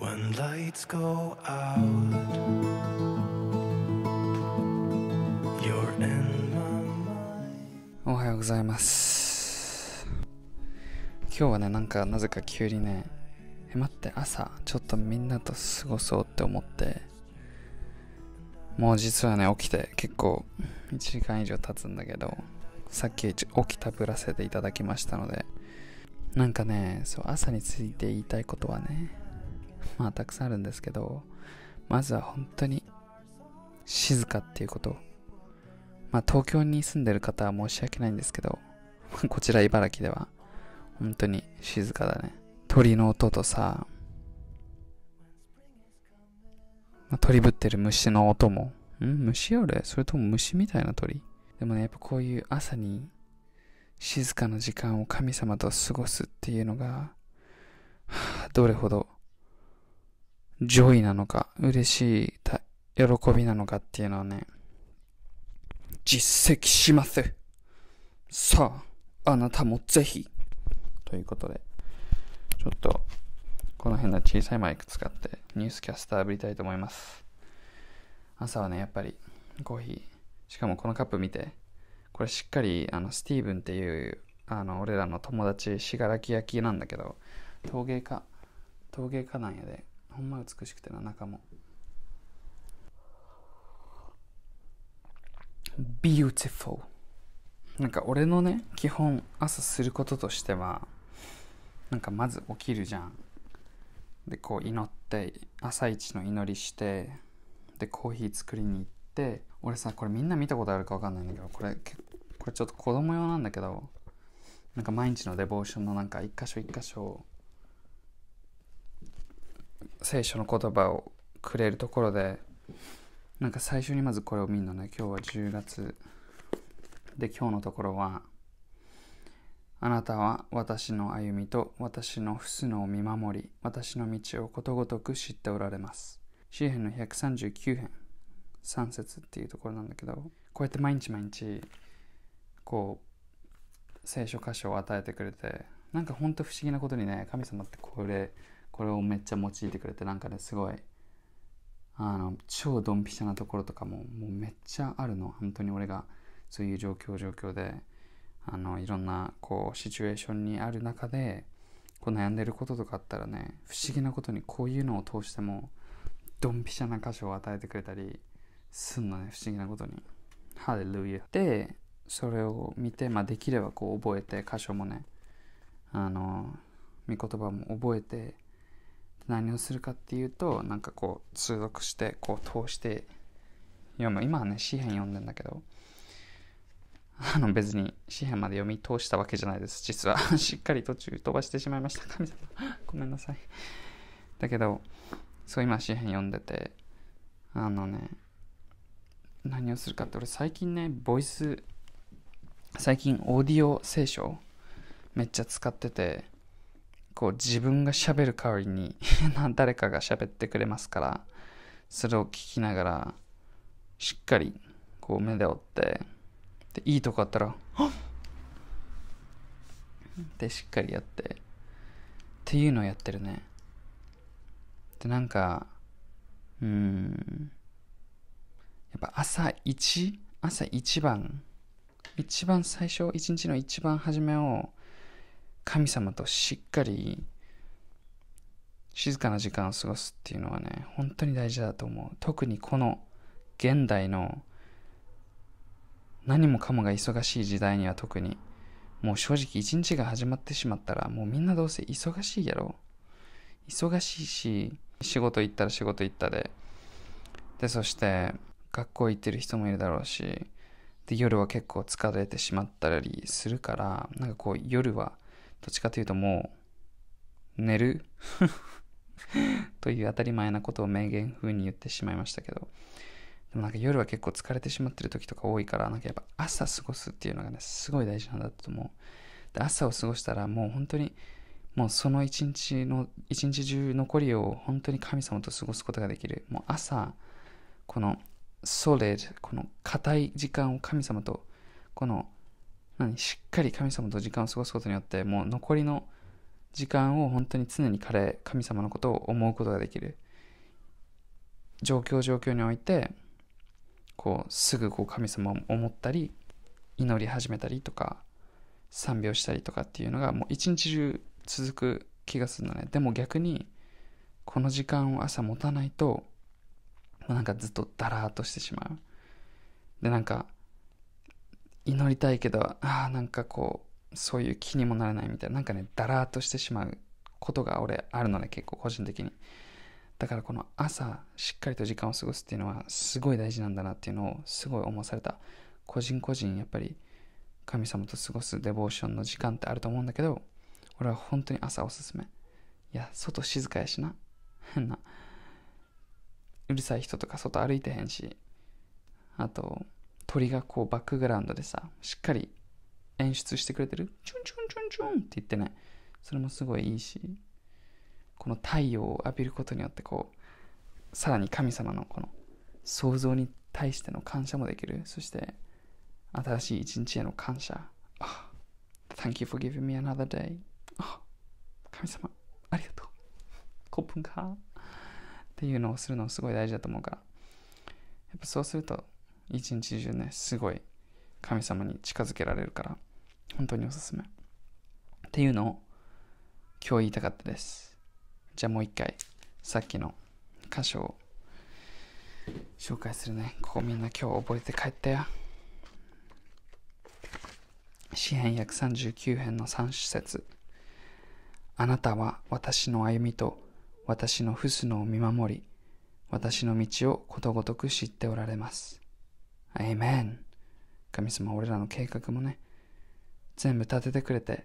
When lights go out, you're in my mind. おはようございます今日はねなんかなぜか急にねえ待って朝ちょっとみんなと過ごそうって思ってもう実はね起きて結構1時間以上経つんだけどさっき起きたぶらせていただきましたのでなんかねそう朝について言いたいことはねまあたくさんあるんですけど、まずは本当に静かっていうこと。まあ東京に住んでる方は申し訳ないんですけど、こちら茨城では本当に静かだね。鳥の音とさ、まあ、鳥ぶってる虫の音も、ん虫よれそれとも虫みたいな鳥でもね、やっぱこういう朝に静かな時間を神様と過ごすっていうのが、はあ、どれほどジョイなのか、嬉しい、喜びなのかっていうのはね、実績します。さあ、あなたもぜひ。ということで、ちょっと、この辺の小さいマイク使ってニュースキャスターぶりたいと思います。朝はね、やっぱりコーヒー。しかもこのカップ見て、これしっかりあのスティーブンっていうあの俺らの友達、信楽焼きなんだけど、陶芸家、陶芸家なんやで、ほんま美しくてな中もビューティフ f なんか俺のね基本朝することとしてはなんかまず起きるじゃんでこう祈って朝一の祈りしてでコーヒー作りに行って俺さこれみんな見たことあるか分かんないんだけどこれこれちょっと子供用なんだけどなんか毎日のデボーションのなんか一箇所一箇所聖書の言葉をくれるところでなんか最初にまずこれを見るのね今日は10月で今日のところはあなたは私の歩みと私の不すのを見守り私の道をことごとく知っておられます詩編の139編3節っていうところなんだけどこうやって毎日毎日こう聖書箇所を与えてくれてなんかほんと不思議なことにね神様ってこれこれをめっちゃ用いてくれてなんかねすごいあの超ドンピシャなところとかももうめっちゃあるの本当に俺がそういう状況状況であのいろんなこうシチュエーションにある中でこう悩んでることとかあったらね不思議なことにこういうのを通してもドンピシャな箇所を与えてくれたりすんのね不思議なことに。ハレルヤでそれを見て、まあ、できればこう覚えて箇所もねあの御言葉も覚えて何をするかっていうとなんかこう通読してこう通して読む今はね詩篇読んでんだけど あの別に詩篇まで読み通したわけじゃないです実は しっかり途中飛ばしてしまいました神様 ごめんなさいだけどそう今詩篇読んでてあのね何をするかって俺最近ねボイス最近オーディオ聖書めっちゃ使っててこう自分が喋る代わりに 誰かが喋ってくれますからそれを聞きながらしっかりこう目で追ってでいいとこあったら「はっ!」でしっかりやってっていうのをやってるねでなんかうんやっぱ朝1朝一番一番最初一日の一番初めを神様としっかり静かな時間を過ごすっていうのはね本当に大事だと思う特にこの現代の何もかもが忙しい時代には特にもう正直一日が始まってしまったらもうみんなどうせ忙しいやろ忙しいし仕事行ったら仕事行ったででそして学校行ってる人もいるだろうしで夜は結構疲れてしまったりするからなんかこう夜はどっちかというともう、寝る という当たり前なことを名言風に言ってしまいましたけど、でもなんか夜は結構疲れてしまってる時とか多いから、なんかやっぱ朝過ごすっていうのがね、すごい大事なんだと思う。で、朝を過ごしたらもう本当に、もうその一日の、一日中残りを本当に神様と過ごすことができる。もう朝、このソレド、この硬い時間を神様と、この何しっかり神様と時間を過ごすことによってもう残りの時間を本当に常に彼神様のことを思うことができる状況状況においてこうすぐこう神様を思ったり祈り始めたりとか賛美をしたりとかっていうのがもう一日中続く気がするのねでも逆にこの時間を朝持たないとなんかずっとダラーっとしてしまうでなんか祈りたいけどああなんかこうそういう気にもなれないみたいななんかねだらーっとしてしまうことが俺あるのね結構個人的にだからこの朝しっかりと時間を過ごすっていうのはすごい大事なんだなっていうのをすごい思わされた個人個人やっぱり神様と過ごすデボーションの時間ってあると思うんだけど俺は本当に朝おすすめいや外静かやしな 変なうるさい人とか外歩いてへんしあと鳥がこうバックグラウンドでさしっかり演出してくれてるチュンチュンチュンチュンって言ってねそれもすごいいいしこの太陽を浴びることによってこうさらに神様のこの創造に対しての感謝もできるそして新しい一日への感謝、oh, Thank you for giving me another day、oh, 神様ありがとうコップンかっていうのをするのすごい大事だと思うからやっぱそうすると一日中ね、すごい神様に近づけられるから、本当におすすめ。っていうのを今日言いたかったです。じゃあもう一回、さっきの箇所を紹介するね。ここみんな今日覚えて帰ったよ。詩編139編の3施節あなたは私の歩みと私の不素のを見守り、私の道をことごとく知っておられます。Amen。神様、俺らの計画もね、全部立ててくれて、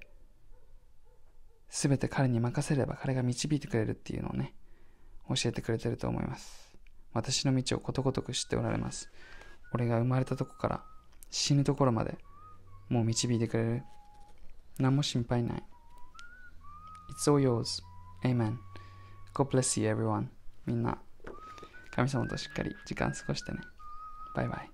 すべて彼に任せれば彼が導いてくれるっていうのをね、教えてくれてると思います。私の道をことごとく知っておられます。俺が生まれたとこから死ぬところまで、もう導いてくれる。何も心配ない。It's all yours. Amen. God bless you, everyone. みんな、神様としっかり時間過ごしてね。バイバイ。